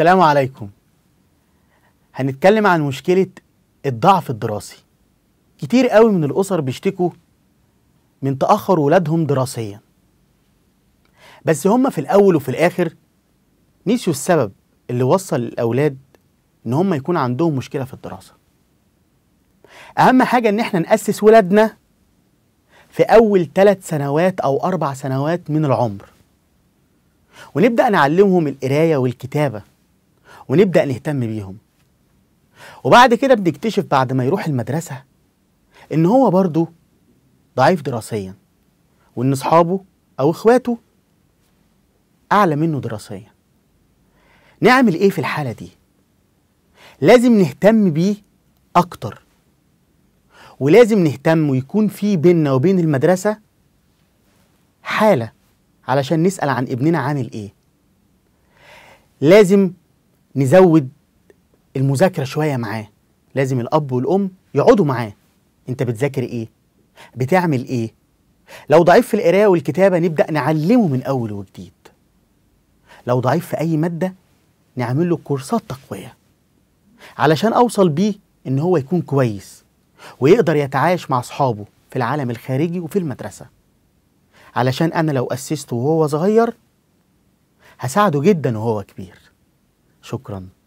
السلام عليكم هنتكلم عن مشكلة الضعف الدراسي كتير قوي من الأسر بيشتكوا من تأخر ولادهم دراسيا بس هما في الأول وفي الآخر نسيوا السبب اللي وصل الأولاد إن هما يكون عندهم مشكلة في الدراسة أهم حاجة إن إحنا نأسس ولادنا في أول ثلاث سنوات أو أربع سنوات من العمر ونبدأ نعلمهم القراية والكتابة ونبدأ نهتم بيهم وبعد كده بنكتشف بعد ما يروح المدرسة إن هو برضه ضعيف دراسيا وإن أصحابه أو إخواته أعلى منه دراسيا نعمل إيه في الحالة دي؟ لازم نهتم بيه أكتر ولازم نهتم ويكون في بيننا وبين المدرسة حالة علشان نسأل عن ابننا عامل إيه لازم نزود المذاكره شويه معاه لازم الاب والام يقعدوا معاه انت بتذاكر ايه بتعمل ايه لو ضعيف في القرايه والكتابه نبدا نعلمه من اول وجديد لو ضعيف في اي ماده نعمل له كورسات تقويه علشان اوصل بيه ان هو يكون كويس ويقدر يتعايش مع اصحابه في العالم الخارجي وفي المدرسه علشان انا لو اسسته وهو صغير هساعده جدا وهو كبير شكرا